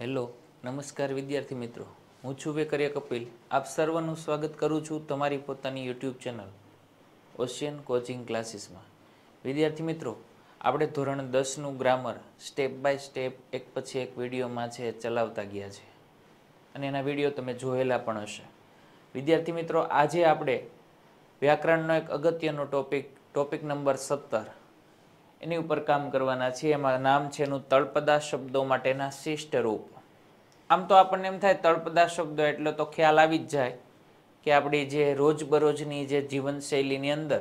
hello નમસ્કાર વિદ્યાર્થી મિત્રો હું છું વેકર્ય કપિલ આપ સર્વનું સ્વાગત કરું છું તમારી પોતાની યુટ્યુબ ચેનલ ઓશિયન કોચિંગ ક્લાસીસમાં વિદ્યાર્થી મિત્રો આપણે ધોરણ દસનું ગ્રામર સ્ટેપ બાય સ્ટેપ એક પછી એક વિડીયોમાં છે ચલાવતા ગયા છે અને એના વિડીયો તમે જોયેલા પણ હશે વિદ્યાર્થી મિત્રો આજે આપણે વ્યાકરણનો એક અગત્યનો ટોપિક ટોપિક નંબર સત્તર એની ઉપર કામ કરવાના છીએ એમાં નામ છે એનું તળપદા શબ્દો માટેના શિષ્ટ રૂપ આમ તો આપણને એમ થાય તળપદા શબ્દો એટલે તો ખ્યાલ આવી જ જાય કે આપણી જે રોજબરોજની જે જીવનશૈલીની અંદર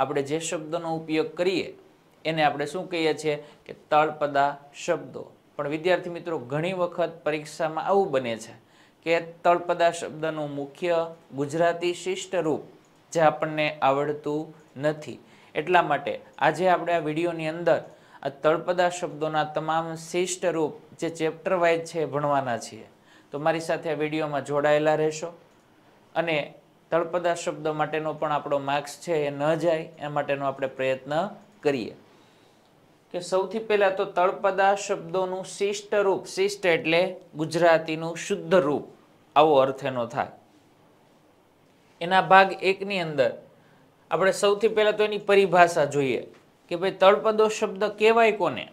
આપણે જે શબ્દોનો ઉપયોગ કરીએ એને આપણે શું કહીએ છીએ કે તળપદા શબ્દો પણ વિદ્યાર્થી મિત્રો ઘણી વખત પરીક્ષામાં આવું બને છે કે તળપદા શબ્દનું મુખ્ય ગુજરાતી શિષ્ટ રૂપ જે આપણને આવડતું નથી એટલા માટે આજે આપણે આ વિડીયોની અંદર આ તળપદા શબ્દોના તમામ શિષ્ટ રૂપ જે ચેપ્ટર વાઇઝ છે ભણવાના છીએ તો મારી સાથે આ વિડીયોમાં જોડાયેલા રહેશો અને તળપદા શબ્દો માટેનો પણ આપણો માર્ક્સ છે એ ન જાય એ માટેનો આપણે પ્રયત્ન કરીએ કે સૌથી પહેલાં તો તળપદા શબ્દોનું શિષ્ટ રૂપ શિષ્ટ એટલે ગુજરાતીનું શુદ્ધ રૂપ આવો અર્થ એનો થાય એના ભાગ એકની અંદર આપણે સૌથી પહેલાં તો એની પરિભાષા જોઈએ કે ભાઈ તળપદો શબ્દ કહેવાય કોને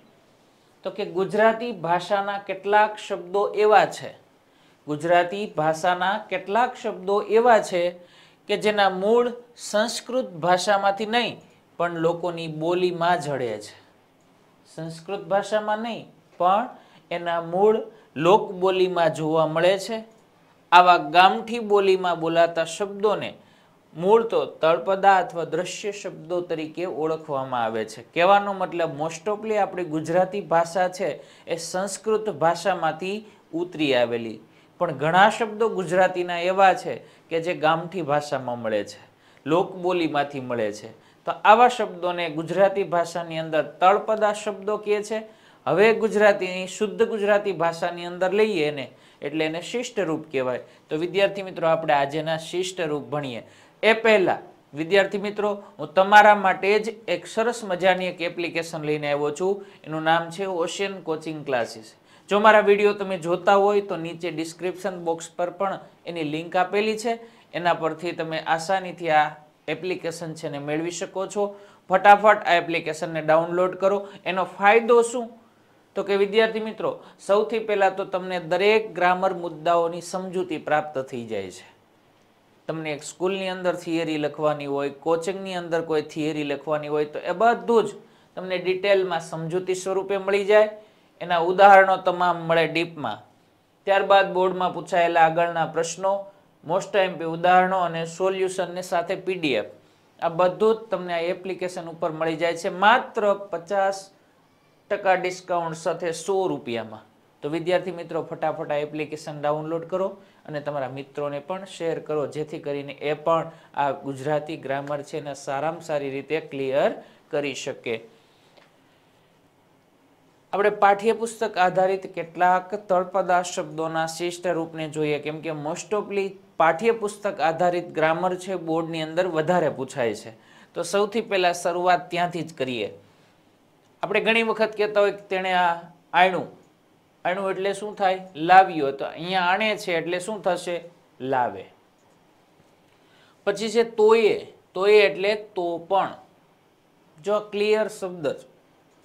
તો કે ગુજરાતી ભાષાના કેટલાક શબ્દો એવા છે ગુજરાતી ભાષાના કેટલાક શબ્દો એવા છે કે જેના મૂળ સંસ્કૃત ભાષામાંથી નહીં પણ લોકોની બોલીમાં જડે છે સંસ્કૃત ભાષામાં નહીં પણ એના મૂળ લોકબોલીમાં જોવા મળે છે આવા ગામઠી બોલીમાં બોલાતા શબ્દોને મૂળ તો તળપદા અથવા દ્રશ્ય શબ્દો તરીકે ઓળખવામાં આવે છે કહેવાનો મતલબ મોસ્ટ ઓફલી આપણી ગુજરાતી ભાષા છે એ સંસ્કૃત ભાષામાંથી ઉતરી આવેલી પણ ઘણા શબ્દો ગુજરાતીના એવા છે કે જે ગામઠી ભાષામાં મળે છે લોકબોલીમાંથી મળે છે તો આવા શબ્દોને ગુજરાતી ભાષાની અંદર તળપદા શબ્દો કહે છે હવે ગુજરાતીની શુદ્ધ ગુજરાતી ભાષાની અંદર લઈએ એને એટલે એને શિષ્ટ રૂપ કહેવાય તો વિદ્યાર્થી મિત્રો આપણે આજેના શિષ્ટ રૂપ ભણીએ એ પહેલાં વિદ્યાર્થી મિત્રો હું તમારા માટે જ એક સરસ મજાની એક એપ્લિકેશન લઈને આવ્યો છું એનું નામ છે ઓશિયન કોચિંગ ક્લાસીસ જો મારા વિડીયો તમે જોતા હોય તો નીચે ડિસ્ક્રિપ્શન બોક્સ પર પણ એની લિંક આપેલી છે એના પરથી તમે આસાનીથી આ એપ્લિકેશન છે ને મેળવી શકો છો ફટાફટ આ એપ્લિકેશનને ડાઉનલોડ કરો એનો ફાયદો શું તો કે વિદ્યાર્થી મિત્રો સૌથી પહેલાં તો તમને દરેક ગ્રામર મુદ્દાઓની સમજૂતી પ્રાપ્ત થઈ જાય છે તમને એક સ્કૂલની અંદર થિયરી લખવાની હોય કોચિંગની અંદર કોઈ થિયરી લખવાની હોય તો એ બધું જ તમને ડિટેલમાં સમજૂતી સ્વરૂપે મળી જાય એના ઉદાહરણો તમામ મળે ડીપમાં ત્યારબાદ બોર્ડમાં પૂછાયેલા આગળના પ્રશ્નો મોસ્ટ એમપી ઉદાહરણો અને સોલ્યુશનને સાથે પીડીએફ આ બધું જ તમને આ એપ્લિકેશન ઉપર મળી જાય છે માત્ર પચાસ ટકા ડિસ્કાઉન્ટ સાથે સો રૂપિયામાં તો વિદ્યાર્થી મિત્રો ફટાફટ આ એપ્લિકેશન ડાઉનલોડ કરો અને તમારા મિત્રોને પણ શેર કરો જેથી કરીને એ પણ આ ગુજરાતી ગ્રામર છે એને સારામાં સારી રીતે ક્લિયર કરી શકે આપણે પાઠ્યપુસ્તક આધારિત કેટલાક તળપદા શબ્દોના શિષ્ટ રૂપને જોઈએ કેમ કે મોસ્ટ ઓફલી પાઠ્યપુસ્તક આધારિત ગ્રામર છે બોર્ડની અંદર વધારે પૂછાય છે તો સૌથી પહેલાં શરૂઆત ત્યાંથી જ કરીએ આપણે ઘણી વખત કહેતા હોય કે તેણે આ આણું અણુ એટલે શું થાય લાવ્યો તો અહીંયા આણે છે એટલે શું થશે લાવે પછી છે તોયે તોયે એટલે તો પણ જો ક્લિયર શબ્દ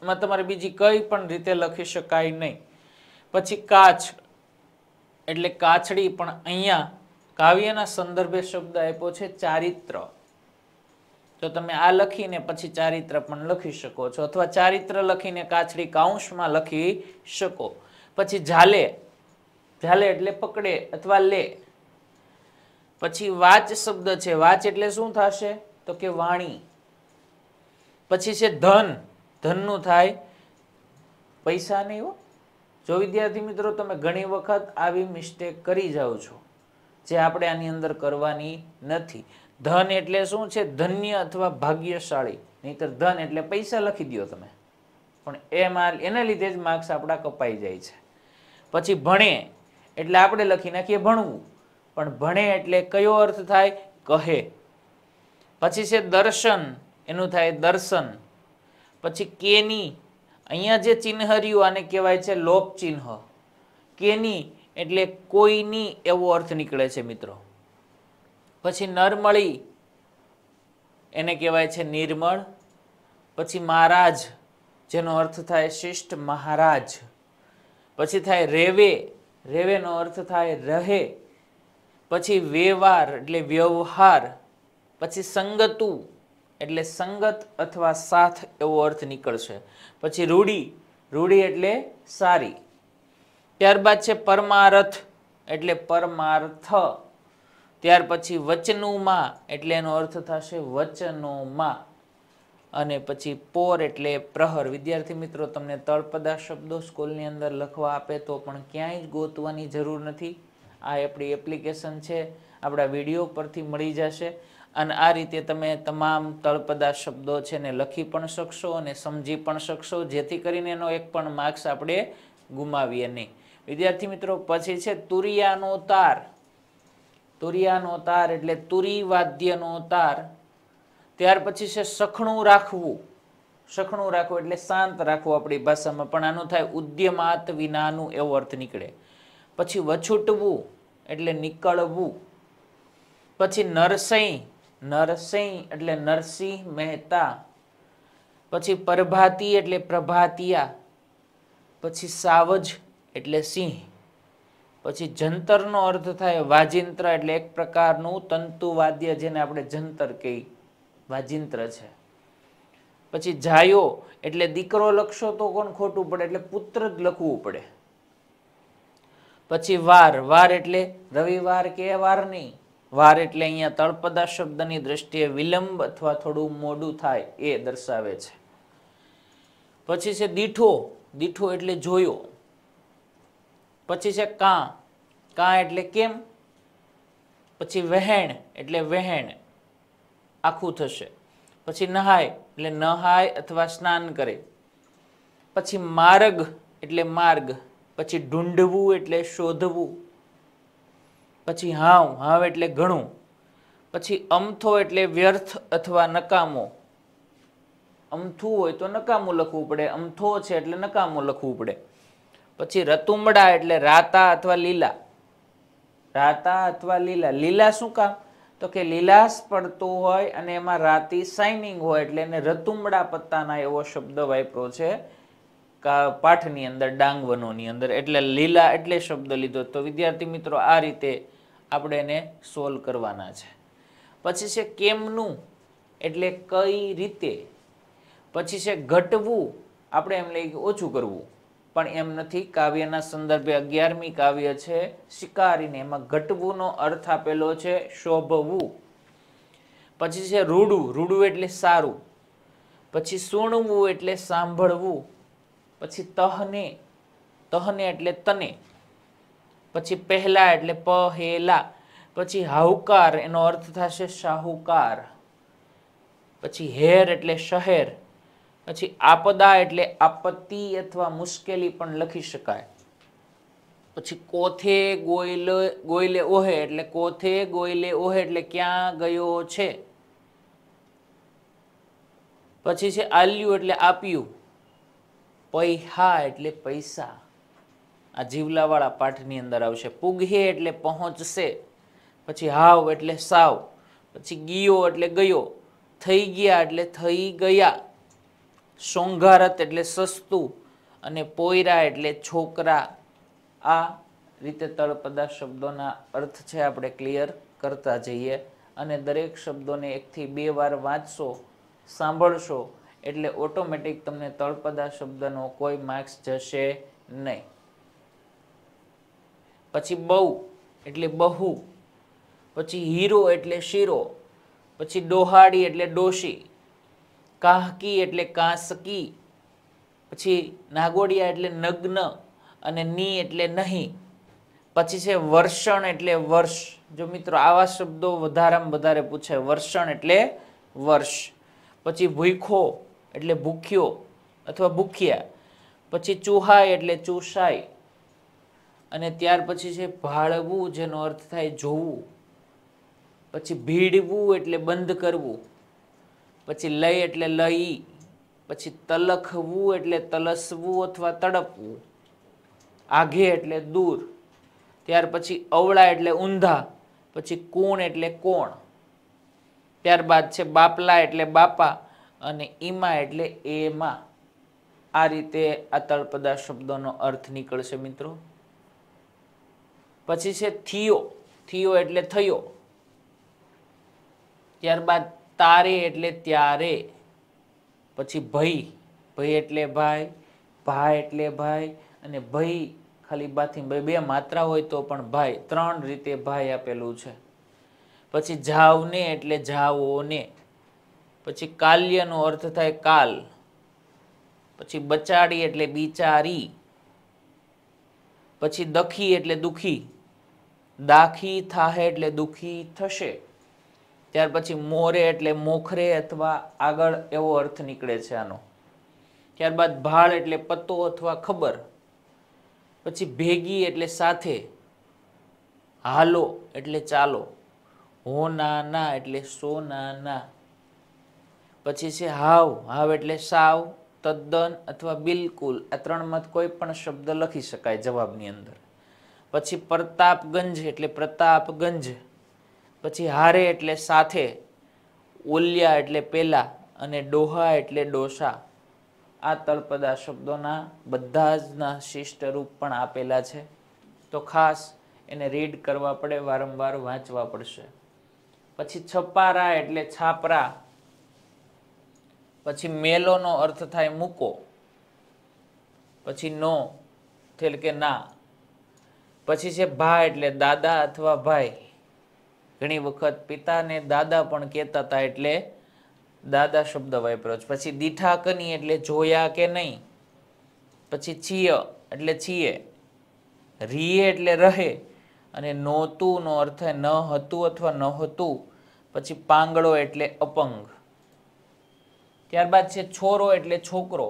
એમાં તમારે બીજી કઈ પણ રીતે લખી શકાય નહીં પછી કાચ એટલે કાચડી પણ અહીંયા કાવ્યના સંદર્ભે શબ્દ આપ્યો છે ચારિત્ર તો તમે આ લખીને પછી ચારિત્ર પણ લખી શકો છો અથવા ચારિત્ર લખીને કાચડી કાઉન્સમાં લખી શકો પછી ઝાલે ઝાલે એટલે પકડે અથવા લે પછી વાચ શબ્દ છે વાચ એટલે શું થશે તો કે વાણી પછી છે ધન ધનનું થાય પૈસા નહીં હો જો વિદ્યાર્થી મિત્રો તમે ઘણી વખત આવી મિસ્ટેક કરી જાઓ છો જે આપણે આની અંદર કરવાની નથી ધન એટલે શું છે ધન્ય અથવા ભાગ્યશાળી નહીતર ધન એટલે પૈસા લખી દો તમે પણ એ માલ એના લીધે જ માર્ક્સ આપણા કપાઈ જાય છે પછી ભણે એટલે આપણે લખી નાખીએ ભણવું પણ ભણે એટલે કયો અર્થ થાય કહે પછી છે દર્શન એનું થાય દર્શન પછી કેની અહીંયા જે ચિહ્ન આને કહેવાય છે લોપ ચિહ્ન કેની એટલે કોઈની એવો અર્થ નીકળે છે મિત્રો પછી નરમળી એને કહેવાય છે નિર્મળ પછી મહારાજ જેનો અર્થ થાય શિષ્ટ મહારાજ પછી થાય રેવે રેવેનો અર્થ થાય રહે પછી વેવાર એટલે વ્યવહાર પછી સંગતુ એટલે સંગત અથવા સાથ એવો અર્થ નીકળશે પછી રૂડી રૂડી એટલે સારી ત્યારબાદ છે પરમારથ એટલે પરમાર્થ ત્યાર પછી વચનુમાં એટલે એનો અર્થ થશે વચનોમાં અને પછી પોર એટલે પ્રહર વિદ્યાર્થી મિત્રો તમને તળપદા શબ્દો સ્કૂલની અંદર લખવા આપે તો પણ ક્યાંય જ ગોતવાની જરૂર નથી આ આપણી એપ્લિકેશન છે આપણા વિડીયો પરથી મળી જશે અને આ રીતે તમે તમામ તળપદા શબ્દો છે ને લખી પણ શકશો અને સમજી પણ શકશો જેથી કરીને એનો એક પણ માર્ક્સ આપણે ગુમાવીએ નહીં વિદ્યાર્થી મિત્રો પછી છે તુરિયાનો તાર તુરિયાનો તાર એટલે તુરી વાદ્યનો તાર ત્યાર પછી છે સખણું રાખવું સખણું રાખવું એટલે શાંત રાખવું આપણી ભાષામાં પણ આનું થાય ઉદ્યમાત વિનાનું એવો અર્થ નીકળે પછી વછૂટવું એટલે નીકળવું પછી નરસિંહ નરસિંહ એટલે નરસિંહ મહેતા પછી પ્રભાતી એટલે પ્રભાતિયા પછી સાવજ એટલે સિંહ પછી જંતરનો અર્થ થાય વાજિંત્ર એટલે એક પ્રકારનું તંતુવાદ્ય જેને આપણે જંતર કહીએ વાજિંત્ર છે પછી જાયો એટલે દીકરો લખશો તો કોણ ખોટું પડે એટલે પુત્ર જ લખવું પડે પછી વાર વાર એટલે રવિવાર કે વાર નહીં વાર એટલે અહીંયા તળપદા શબ્દની દ્રષ્ટિએ વિલંબ અથવા થોડું મોડું થાય એ દર્શાવે છે પછી છે દીઠો દીઠો એટલે જોયો પછી છે કાં કા એટલે કેમ પછી વહેણ એટલે વહેણ આખું થશે પછી નહાય એટલે નહાય અથવા સ્નાન કરે પછી માર્ગ એટલે માર્ગ પછી ઢૂંઢવું એટલે શોધવું પછી હાવ હાવ એટલે ઘણું પછી અમથો એટલે વ્યર્થ અથવા નકામો અમથું હોય તો નકામું લખવું પડે અમથો છે એટલે નકામું લખવું પડે પછી રતુમડા એટલે રાતા અથવા લીલા રાતા અથવા લીલા લીલા શું કામ તો કે લીલાશ પડતું હોય અને એમાં રાતી શાઇનિંગ હોય એટલે એને રતુમડા પત્તાના એવો શબ્દ વાપરો છે પાઠની અંદર ડાંગવનોની અંદર એટલે લીલા એટલે શબ્દ લીધો તો વિદ્યાર્થી મિત્રો આ રીતે આપણે એને સોલ્વ કરવાના છે પછી છે કેમનું એટલે કઈ રીતે પછી છે ઘટવું આપણે એમ લઈ ઓછું કરવું પણ એમ નથી કાવ્યના સંદર્ભે અગિયારમી કાવ્ય છે શિકારીને એમાં ઘટવુંનો અર્થ આપેલો છે શોભવું પછી છે રૂડું રૂડું એટલે સારું પછી સુણવું એટલે સાંભળવું પછી તહને તહને એટલે તને પછી પહેલા એટલે પહેલા પછી હાહુકાર એનો અર્થ થશે શાહુકાર પછી હેર એટલે શહેર પછી આપદા એટલે આપત્તિ અથવા મુશ્કેલી પણ લખી શકાય પછી કોથે ગોયલ ગોયલે ઓહે એટલે કોથે ગોયલે ઓહે એટલે ક્યાં ગયો છે પછી છે આલ્યું એટલે આપ્યું પૈહા એટલે પૈસા આ જીવલાવાળા પાઠની અંદર આવશે પુગહે એટલે પહોંચશે પછી હાવ એટલે સાવ પછી ગીયો એટલે ગયો થઈ ગયા એટલે થઈ ગયા સોંઘારત એટલે સસ્તું અને પોયરા એટલે છોકરા આ રીતે તળપદા શબ્દોના અર્થ છે આપણે ક્લિયર કરતા જઈએ અને દરેક શબ્દોને એકથી બે વાર વાંચશો સાંભળશો એટલે ઓટોમેટિક તમને તળપદા શબ્દનો કોઈ માર્ક્સ જશે નહીં પછી બહુ એટલે બહુ પછી હીરો એટલે શીરો પછી ડોહાડી એટલે ડોશી કાહકી એટલે કાંસકી પછી નાગોડિયા એટલે નગ્ન અને ની એટલે નહીં પછી છે વર્ષણ એટલે વર્ષ જો મિત્રો આવા શબ્દો વધારામાં વધારે પૂછે વર્ષણ એટલે વર્ષ પછી ભૂખો એટલે ભૂખ્યો અથવા ભૂખ્યા પછી ચૂહાય એટલે ચૂસાય અને ત્યાર પછી છે ભાળવું જેનો અર્થ થાય જોવું પછી ભીડવું એટલે બંધ કરવું પછી લય એટલે લઈ પછી તલખવું એટલે તલસવું અથવા તડપવું આઘે એટલે દૂર ત્યાર પછી અવળા એટલે ઊંધા પછી કોણ એટલે કોણ ત્યારબાદ છે બાપલા એટલે બાપા અને ઈમા એટલે એમાં આ રીતે આ તળપદા શબ્દોનો અર્થ નીકળશે મિત્રો પછી છે થિયો થિયો એટલે થયો ત્યારબાદ તારે એટલે ત્યારે પછી ભઈ ભઈ એટલે ભાઈ ભાઈ એટલે ભાઈ અને ભઈ ખાલી બાથી ભાઈ બે માત્રા હોય તો પણ ભાઈ ત્રણ રીતે ભાઈ આપેલું છે પછી જાવને એટલે જાવોને પછી કાલ્યનો અર્થ થાય કાલ પછી બચાડી એટલે બિચારી પછી દખી એટલે દુખી દાખી થાહે એટલે દુખી થશે ત્યાર પછી મોરે એટલે મોખરે અથવા આગળ એવો અર્થ નીકળે છે આનો ત્યારબાદ ભાળ એટલે પત્તો અથવા ખબર પછી ભેગી એટલે સાથે હાલો એટલે ચાલો હો નાના એટલે સો નાના પછી છે હાવ હાવ એટલે સાવ તદ્દન અથવા બિલકુલ આ ત્રણમાં કોઈ પણ શબ્દ લખી શકાય જવાબની અંદર પછી પ્રતાપગંજ એટલે પ્રતાપગંજ પછી હારે એટલે સાથે ઓલિયા એટલે પેલા અને ડોહા એટલે ડોસા આ તળપદા શબ્દોના બધા જના શિષ્ટ રૂપ પણ આપેલા છે તો ખાસ એને રીડ કરવા પડે વારંવાર વાંચવા પડશે પછી છપારા એટલે છાપરા પછી મેલોનો અર્થ થાય મૂકો પછી નો થેલ કે ના પછી છે ભા એટલે દાદા અથવા ભાઈ ઘણી વખત પિતાને દાદા પણ કહેતા હતા એટલે દાદા શબ્દ વાપર્યો છે પછી દીઠા કની એટલે જોયા કે નહીં પછી છીય એટલે છીએ રીએ એટલે રહે અને નહોતું નો અર્થ ન હતું અથવા નહોતું પછી પાંગળો એટલે અપંગ ત્યારબાદ છે છોરો એટલે છોકરો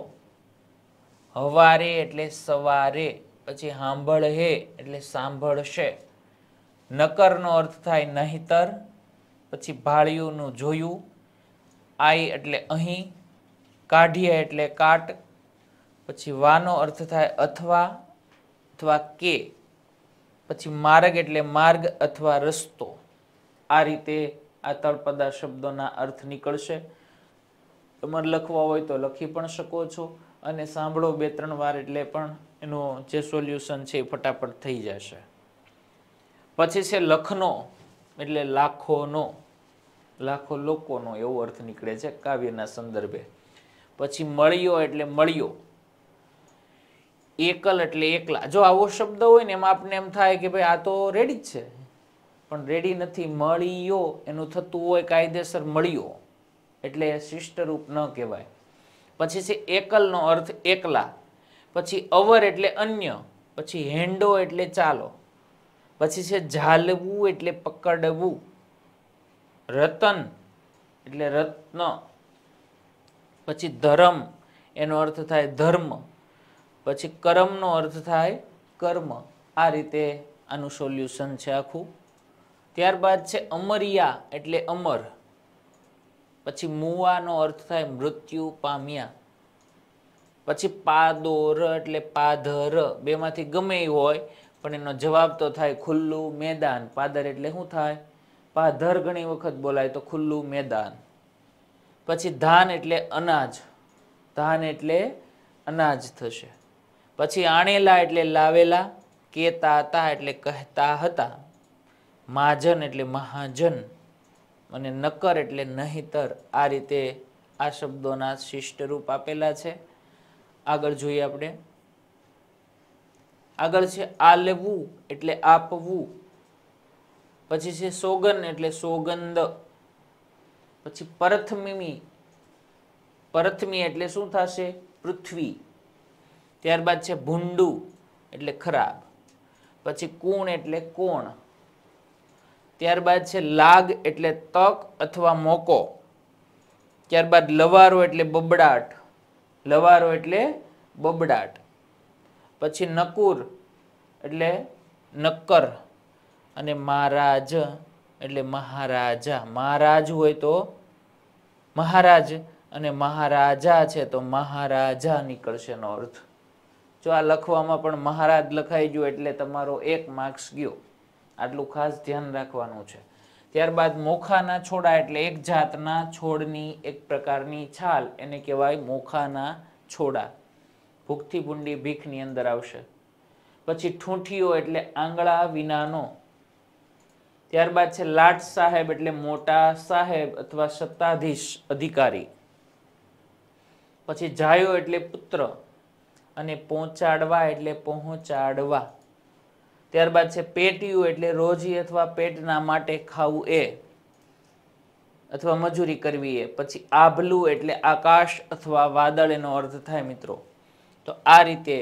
હવારે એટલે સવારે પછી સાંભળ એટલે સાંભળશે નકરનો અર્થ થાય નહીતર પછી ભાળિયુંનું જોયું આઈ એટલે અહીં કાઢીએ એટલે કાટ પછી વાનો અર્થ થાય અથવા અથવા કે પછી માર્ગ એટલે માર્ગ અથવા રસ્તો આ રીતે આ તળપદા શબ્દોના અર્થ નીકળશે તમારે લખવા હોય તો લખી પણ શકો છો અને સાંભળો બે ત્રણ વાર એટલે પણ એનું જે સોલ્યુશન છે એ ફટાફટ થઈ જશે પછી છે લખનો એટલે લાખોનો લાખો લોકોનો એવો અર્થ નીકળે છે કાવ્યના સંદર્ભે પછી મળ્યો એટલે મળ્યો એકલ એટલે એકલા જો આવો શબ્દ હોય ને એમાં આપને એમ થાય કે ભાઈ આ તો રેડી જ છે પણ રેડી નથી મળ્યો એનું થતું હોય કાયદેસર મળ્યો એટલે શિષ્ટરૂપ ન કહેવાય પછી છે એકલનો અર્થ એકલા પછી અવર એટલે અન્ય પછી હેન્ડો એટલે ચાલો પછી છે ઝાલવું એટલે પકડવું રતન એટલે રત્ન પછી ધરમ એનો અર્થ થાય ધર્મ પછી કરમનો અર્થ થાય કર્મ આ રીતે આનું સોલ્યુશન છે આખું ત્યારબાદ છે અમરિયા એટલે અમર પછી મુવાનો અર્થ થાય મૃત્યુ પામ્યા પછી પાદોર એટલે પાધર બેમાંથી ગમે હોય પણ એનો જવાબ તો થાય ખુલ્લું મેદાન પાદર એટલે શું થાય પાદર ઘણી વખત બોલાય તો ખુલ્લું મેદાન પછી ધાન એટલે અનાજ ધાન એટલે અનાજ થશે પછી આણેલા એટલે લાવેલા કેતા હતા એટલે કહેતા હતા માજન એટલે મહાજન અને નકર એટલે નહીતર આ રીતે આ શબ્દોના શિષ્ટ રૂપ આપેલા છે આગળ જોઈએ આપણે આગળ છે આ લેવું એટલે આપવું પછી છે સોગન એટલે સોગંદ પછી પરથમિમી પરથમી એટલે શું થશે પૃથ્વી ત્યારબાદ છે ભૂંડું એટલે ખરાબ પછી કુણ એટલે કોણ ત્યારબાદ છે લાગ એટલે તક અથવા મોકો ત્યારબાદ લવારો એટલે બબડાટ લવારો એટલે બબડાટ પછી નકુર એટલે નક્કર અને મહારાજ એટલે મહારાજા મહારાજ હોય તો મહારાજ અને મહારાજા છે તો મહારાજા નીકળશે નો અર્થ જો આ લખવામાં પણ મહારાજ લખાઈ ગયું એટલે તમારો એક માર્ક્સ ગયો આટલું ખાસ ધ્યાન રાખવાનું છે ત્યારબાદ મોખાના છોડા એટલે એક જાતના છોડની એક પ્રકારની છાલ એને કહેવાય મોખાના છોડા ભૂખથી ભૂંડી ભીખની અંદર આવશે પછી ઠૂંઠીઓ એટલે આંગળા વિનાનો ત્યારબાદ છે લાટ સાહેબ એટલે મોટા સાહેબ અથવા સત્તાધીશ અધિકારી પછી જાયો એટલે પુત્ર અને પહોંચાડવા એટલે પહોંચાડવા ત્યારબાદ છે પેટિયું એટલે રોજી અથવા પેટના માટે ખાવું એ અથવા મજૂરી કરવી એ પછી આભલું એટલે આકાશ અથવા વાદળ એનો અર્થ થાય મિત્રો તો આ રીતે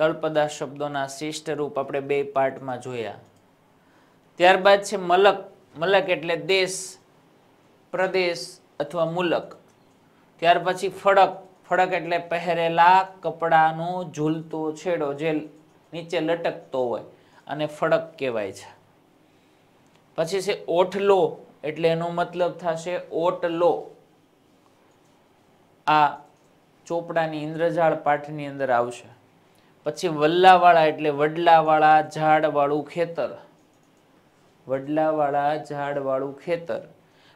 તળપદા શબ્દોના શિષ્ટ રૂપ આપણે બે પાર્ટમાં જોયા ત્યારબાદ છે મલક મલક એટલે દેશ પ્રદેશ અથવા મુલક ત્યાર પછી ફડક ફળક એટલે પહેરેલા કપડાનો ઝૂલતો છેડો જે નીચે લટકતો હોય અને ફડક કહેવાય છે પછી છે ઓઠલો એટલે એનો મતલબ થશે ઓટલો આ ચોપડાની ઇન્દ્રજાળ પાઠની અંદર આવશે પછી વલ્લાવાળા એટલે વડલાવાળા ઝાડવાળું ખેતર વડલાવાળા ઝાડવાળું ખેતર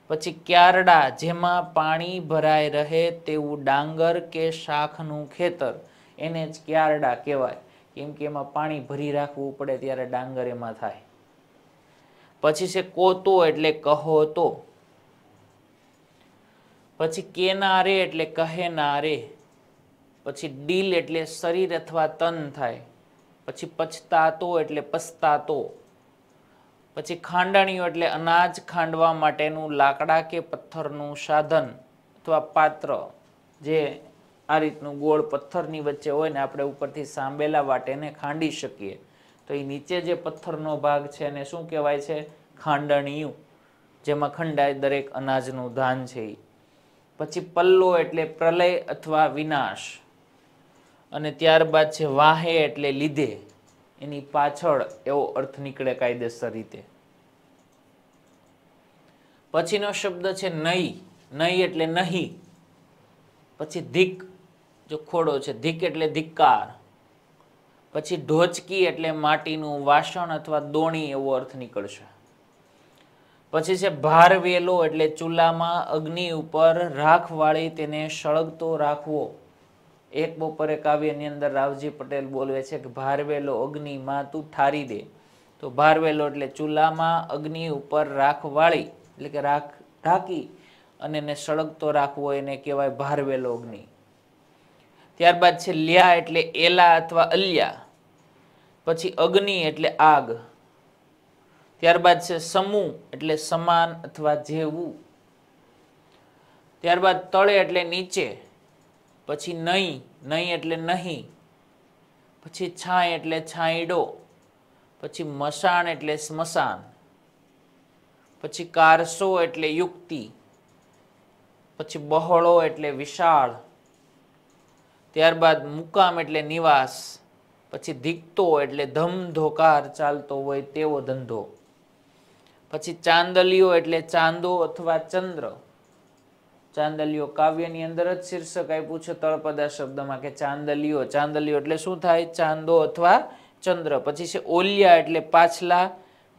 પછી ક્યારડા જેમાં પાણી ભરાય રહે તેવું ડાંગર કે શાખનું ખેતર એને જ ક્યારડા કહેવાય કેમ કે એમાં પાણી ભરી રાખવું પડે ત્યારે ડાંગર એમાં થાય પછી છે કોતો એટલે કહો તો પછી કેનારે એટલે કહેનારે પછી ડીલ એટલે શરીર અથવા તન થાય પછી પછતાતો એટલે પસ્તાતો પછી ખાંડણીઓ એટલે અનાજ ખાંડવા માટેનું લાકડા કે પથ્થરનું સાધન અથવા પાત્ર જે આ રીતનું ગોળ પથ્થરની વચ્ચે હોય ને આપણે ઉપરથી સાંભેલા વાટેને ખાંડી શકીએ તો એ નીચે જે પથ્થરનો ભાગ છે એને શું કહેવાય છે ખાંડણીયું જેમાં ખંડાય દરેક અનાજનું ધાન છે એ પછી પલ્લો એટલે પ્રલય અથવા વિનાશ અને ત્યારબાદ છે વાહે એટલે લીધે એની પાછળ એવો અર્થ નીકળે કાયદેસર રીતે પછીનો શબ્દ છે નહીં નહીં એટલે નહીં પછી ધીક જો ખોડો છે ધિક એટલે ધિક્કાર પછી ઢોચકી એટલે માટીનું વાસણ અથવા દોણી એવો અર્થ નીકળશે પછી છે ભાર વેલો એટલે ચૂલામાં અગ્નિ ઉપર રાખવાળી તેને સળગતો રાખવો એક બપોરે કાવ્યની અંદર રાવજી પટેલ બોલવે છે કે ભારવેલો અગ્નિમાં તું ઠારી દે તો ભારવેલો એટલે ચૂલામાં અગ્નિ ઉપર રાખ વાળી એટલે કે રાખ ઢાંકી અને એને સળગતો રાખવો એને કહેવાય ભારવેલો અગ્નિ ત્યારબાદ છે લ્યા એટલે એલા અથવા અલ્યા પછી અગ્નિ એટલે આગ ત્યારબાદ છે સમૂહ એટલે સમાન અથવા જેવું ત્યારબાદ તળે એટલે નીચે પછી નહીં નહીં એટલે નહીં પછી છાંય એટલે છાંયડો પછી મસાણ એટલે સ્મશાન પછી કારસો એટલે યુક્તિ પછી બહોળો એટલે વિશાળ ત્યારબાદ મુકામ એટલે નિવાસ પછી ધીકતો એટલે ધમધોકાર ચાલતો હોય તેવો ધંધો પછી ચાંદલીઓ એટલે ચાંદો અથવા ચંદ્ર ચાંદલિયો કાવ્યની અંદર જ શીર્ષક આપ્યું છે તળપદા શબ્દમાં કે ચાંદલિયો ચાંદલિયો એટલે શું થાય ચાંદો અથવા ચંદ્ર પછી છે ઓલિયા એટલે પાછલા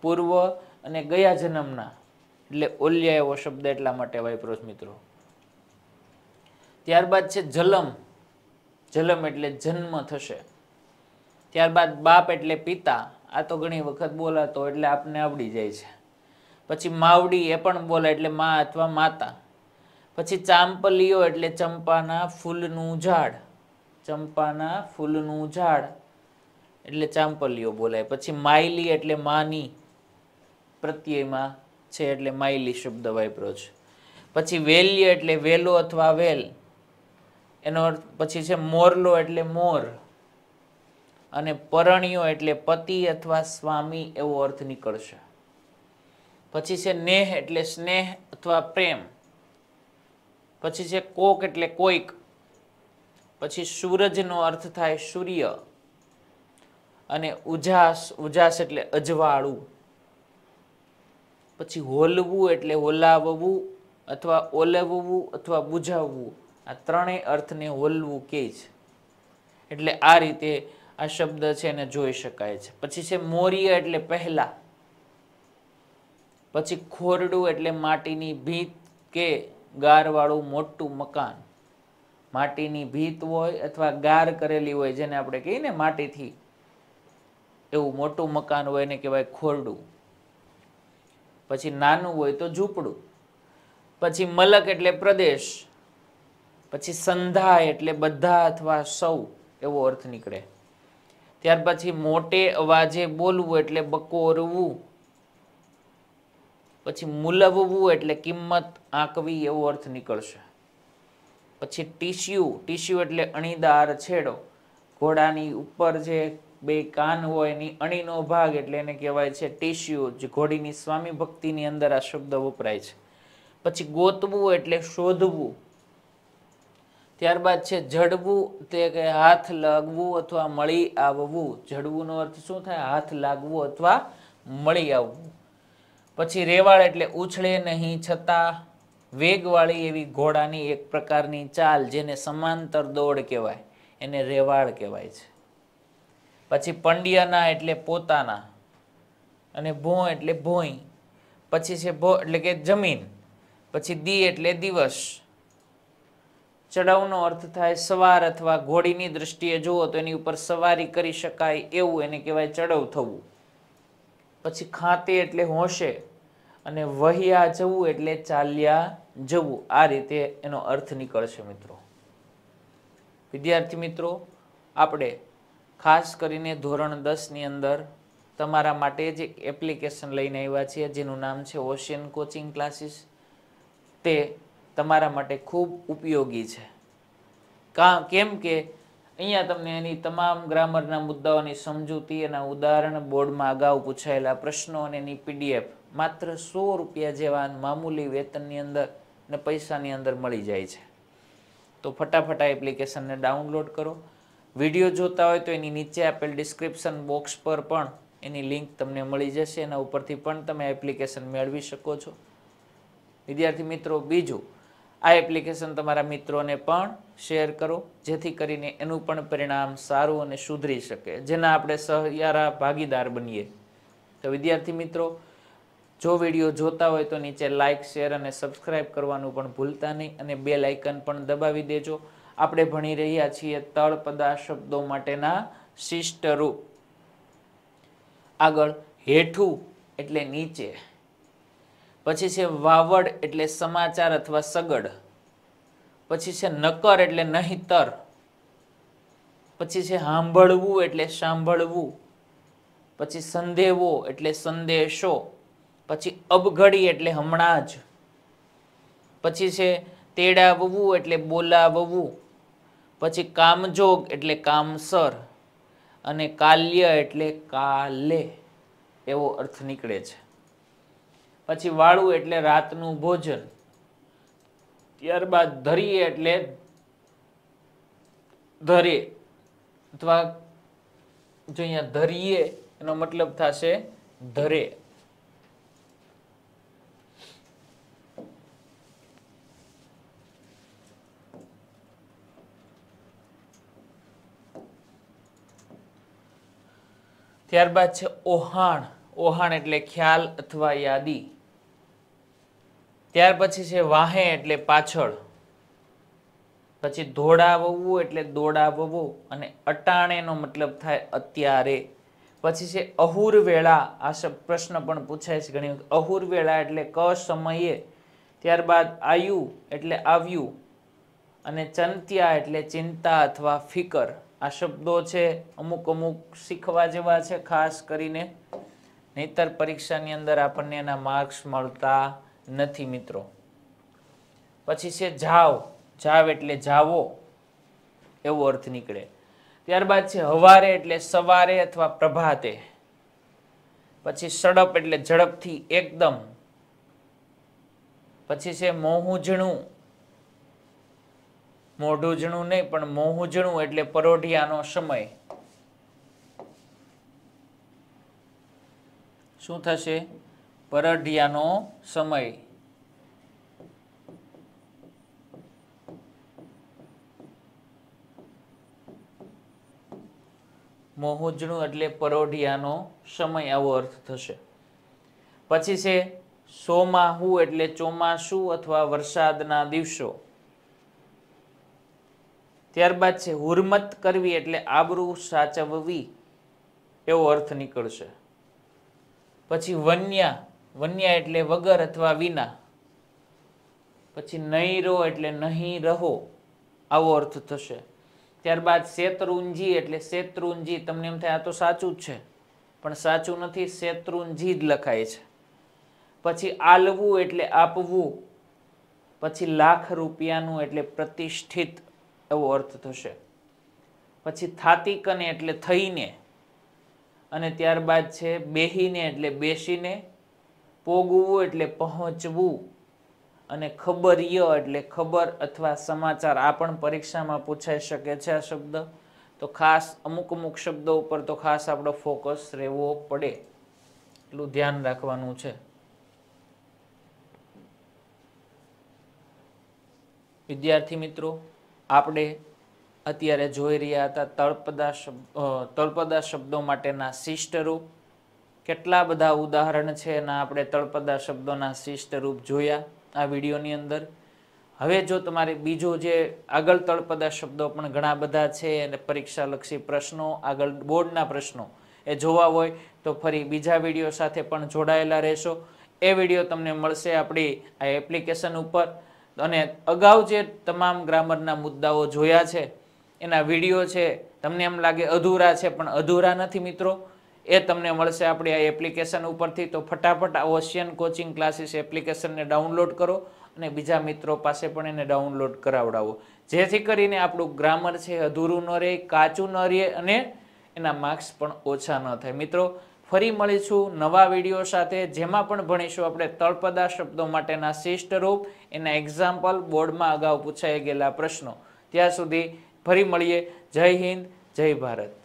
પૂર્વ અને ગયા જન્મના એટલે ઓલિયા એવો શબ્દ એટલા માટે વાપરો મિત્રો ત્યારબાદ છે જલમ જલમ એટલે જન્મ થશે ત્યારબાદ બાપ એટલે પિતા આ તો ઘણી વખત બોલાતો એટલે આપને આવડી જાય છે પછી માવડી એ પણ બોલાય એટલે મા અથવા માતા પછી ચાંપલીઓ એટલે ચંપાના ફૂલનું ઝાડ ચંપાના ફૂલનું ઝાડ એટલે ચાંપલીઓ બોલાય પછી માયલી એટલે માની પ્રત્યયમાં છે એટલે માયલી શબ્દ વાપરો છે પછી વેલ્ય એટલે વેલો અથવા વેલ એનો અર્થ પછી છે મોરલો એટલે મોર અને પરણીયો એટલે પતિ અથવા સ્વામી એવો અર્થ નીકળશે પછી છે નેહ એટલે સ્નેહ અથવા પ્રેમ પછી છે કોક એટલે કોઈક પછી સૂરજનો અર્થ થાય સૂર્ય અને ઉજાસ ઉજાસ એટલે અજવાળું પછી હોલવું એટલે હોલાવવું અથવા ઓલવવું અથવા બુઝાવવું આ ત્રણેય અર્થને હોલવું કે જ એટલે આ રીતે આ શબ્દ છે એને જોઈ શકાય છે પછી છે મોર્ય એટલે પહેલા પછી ખોરડું એટલે માટીની ભીત કે ગારવાળું મોટું મકાન માટીની ભીત હોય અથવા ગાર કરેલી હોય જેને આપણે કહીએ ને માટીથી એવું મોટું મકાન હોય એને કહેવાય ખોરડું પછી નાનું હોય તો ઝૂંપડું પછી મલક એટલે પ્રદેશ પછી સંધા એટલે બધા અથવા સૌ એવો અર્થ નીકળે ત્યાર પછી મોટે અવાજે બોલવું એટલે બકોરવું પછી મુલવવું એટલે કિંમત આંકવી એવો અર્થ નીકળશે પછી ટીસ્યુ ટીસ્યુ એટલે અણીદાર છેડો ઘોડાની ઉપર જે બે કાન હોય એની અણીનો ભાગ એટલે એને કહેવાય છે ટીસ્યુ જે ઘોડીની સ્વામી ભક્તિની અંદર આ શબ્દ વપરાય છે પછી ગોતવું એટલે શોધવું ત્યારબાદ છે જડવું તે કે હાથ લાગવું અથવા મળી આવવું જડવુંનો અર્થ શું થાય હાથ લાગવું અથવા મળી આવવું પછી રેવાળ એટલે ઉછળે નહીં છતાં વેગવાળી એવી ઘોડાની એક પ્રકારની ચાલ જેને સમાંતર દોડ કહેવાય એને રેવાળ કહેવાય છે પછી પંડ્યાના એટલે પોતાના અને ભો એટલે ભોઈ પછી છે ભો એટલે કે જમીન પછી દી એટલે દિવસ ચડાવનો અર્થ થાય સવાર અથવા ઘોડીની દ્રષ્ટિએ જુઓ તો એની ઉપર સવારી કરી શકાય એવું એને કહેવાય ચડવ થવું પછી ખાતે એટલે હોશે અને વહ્યા જવું એટલે ચાલ્યા જવું આ રીતે એનો અર્થ નીકળશે મિત્રો વિદ્યાર્થી મિત્રો આપણે ખાસ કરીને ધોરણ દસની અંદર તમારા માટે જ એક એપ્લિકેશન લઈને આવ્યા છીએ જેનું નામ છે ઓશિયન કોચિંગ ક્લાસીસ તે તમારા માટે ખૂબ ઉપયોગી છે કા કેમ કે અહીંયા તમને એની તમામ ગ્રામરના મુદ્દાઓની સમજૂતી એના ઉદાહરણ બોર્ડમાં અગાઉ પૂછાયેલા પ્રશ્નો અને એની પીડીએફ માત્ર સો રૂપિયા જેવા મામૂલી વેતનની અંદર ને પૈસાની અંદર મળી જાય છે તો ફટાફટ આ એપ્લિકેશનને ડાઉનલોડ કરો વિડીયો જોતા હોય તો એની નીચે આપેલ ડિસ્ક્રિપ્શન બોક્સ પર પણ એની લિંક તમને મળી જશે એના ઉપરથી પણ તમે એપ્લિકેશન મેળવી શકો છો વિદ્યાર્થી મિત્રો બીજું આ એપ્લિકેશન તમારા મિત્રોને પણ શેર કરો જેથી કરીને એનું પણ પરિણામ સારું અને સુધરી શકે જેના આપણે સહિયારા ભાગીદાર બનીએ તો વિદ્યાર્થી મિત્રો જો વિડીયો જોતા હોય તો નીચે લાઇક શેર અને સબસ્ક્રાઇબ કરવાનું પણ ભૂલતા નહીં અને બે લાઇકન પણ દબાવી દેજો આપણે ભણી રહ્યા છીએ તળપદા શબ્દો માટેના શિષ્ટ રૂપ આગળ હેઠું એટલે નીચે પછી છે વાવડ એટલે સમાચાર અથવા સગડ પછી છે નકર એટલે નહીતર પછી છે સાંભળવું એટલે સાંભળવું પછી સંદેવો એટલે સંદેશો પછી અબઘડી એટલે હમણાં જ પછી છે તેડાવવું એટલે બોલાવવું પછી કામજોગ એટલે કામસર અને કાલ્ય એટલે કાલે એવો અર્થ નીકળે છે પછી વાળું એટલે રાતનું ભોજન ત્યારબાદ ધરીએ એટલે ધરે અથવા જો અહીંયા ધરીએ એનો મતલબ થશે ધરે ત્યારબાદ છે ઓહાણ ઓહાણ એટલે ખ્યાલ અથવા યાદી ત્યાર પછી છે વાહે એટલે પાછળ પછી ધોળાવવું એટલે દોડાવવું અને અટાણેનો મતલબ થાય અત્યારે પછી છે અહુર વેળા આ પ્રશ્ન પણ પૂછાય છે ઘણી વખત અહુર વેળા એટલે ક સમયે ત્યારબાદ આયુ એટલે આવ્યું અને ચંત્યા એટલે ચિંતા અથવા ફિકર આ શબ્દો છે અમુક અમુક શીખવા જેવા છે ખાસ કરીને નહીતર પરીક્ષાની અંદર આપણને એના માર્ક્સ મળતા નથી મિત્રો પછી છે જાવ જાવ એટલે જાવો એવો અર્થ નીકળે ત્યારબાદ છે હવારે એટલે સવારે અથવા પ્રભાતે પછી સડપ એટલે ઝડપથી એકદમ પછી છે મોહું ઝીણું મોઢું જણું નહીં પણ મોહું જણું એટલે પરોઢિયાનો સમય શું થશે પરઢિયાનો સમય મોહુજણું એટલે પરોઢિયાનો સમય આવો અર્થ થશે પછી છે સોમાહુ એટલે ચોમાસું અથવા વરસાદના દિવસો ત્યારબાદ છે હુરમત કરવી એટલે આબરૂ સાચવવી એવો અર્થ નીકળશે પછી વન્યા વન્યા એટલે વગર અથવા વિના પછી નહીં રહો એટલે નહીં રહો આવો અર્થ થશે ત્યારબાદ શેત્રુંજી એટલે શેત્રુંજી તમને એમ થાય આ તો સાચું જ છે પણ સાચું નથી શેત્રુંજી જ લખાય છે પછી આલવું એટલે આપવું પછી લાખ રૂપિયાનું એટલે પ્રતિષ્ઠિત એવો અર્થ થશે પછી થાતી એટલે થઈને અને ત્યારબાદ છે બેહીને એટલે બેસીને પોગવું એટલે પહોંચવું અને ખબરિય એટલે ખબર અથવા સમાચાર આ પણ પરીક્ષામાં પૂછાઈ શકે છે આ શબ્દ તો ખાસ અમુક અમુક શબ્દો ઉપર તો ખાસ આપણો ફોકસ રહેવો પડે એટલું ધ્યાન રાખવાનું છે વિદ્યાર્થી મિત્રો આપણે અત્યારે જોઈ રહ્યા હતા તળપદા શબ્દ તળપદા શબ્દો માટેના શિષ્ટ રૂપ કેટલા બધા ઉદાહરણ છે એના આપણે તળપદા શબ્દોના શિષ્ટ રૂપ જોયા આ વિડીયોની અંદર હવે જો તમારે બીજો જે આગળ તળપદા શબ્દો પણ ઘણા બધા છે અને પરીક્ષાલક્ષી પ્રશ્નો આગળ બોર્ડના પ્રશ્નો એ જોવા હોય તો ફરી બીજા વિડીયો સાથે પણ જોડાયેલા રહેશો એ વિડીયો તમને મળશે આપણી આ એપ્લિકેશન ઉપર અને અગાઉ જે તમામ ગ્રામરના મુદ્દાઓ જોયા છે એના વિડીયો છે તમને એમ લાગે અધૂરા છે પણ અધૂરા નથી મિત્રો એ તમને મળશે આપણી આ એપ્લિકેશન ઉપરથી તો ફટાફટ આ ઓશિયન કોચિંગ ક્લાસીસ એપ્લિકેશનને ડાઉનલોડ કરો અને બીજા મિત્રો પાસે પણ એને ડાઉનલોડ કરાવડાવો જેથી કરીને આપણું ગ્રામર છે અધૂરું ન રહે કાચું ન રહે અને એના માર્ક્સ પણ ઓછા ન થાય મિત્રો ફરી મળીશું નવા વિડીયો સાથે જેમાં પણ ભણીશું આપણે તળપદા શબ્દો માટેના શિષ્ટ રૂપ એના એક્ઝામ્પલ બોર્ડમાં અગાઉ પૂછાઈ ગયેલા પ્રશ્નો ત્યાં સુધી ફરી મળીએ જય હિન્દ જય ભારત